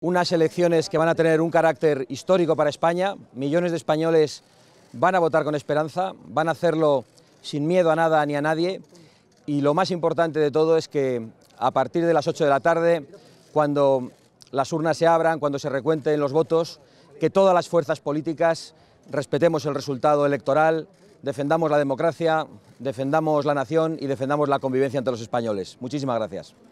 unas elecciones que van a tener un carácter histórico para España. Millones de españoles van a votar con esperanza, van a hacerlo sin miedo a nada ni a nadie. Y lo más importante de todo es que a partir de las 8 de la tarde, cuando las urnas se abran, cuando se recuenten los votos, que todas las fuerzas políticas respetemos el resultado electoral, defendamos la democracia, defendamos la nación y defendamos la convivencia entre los españoles. Muchísimas gracias.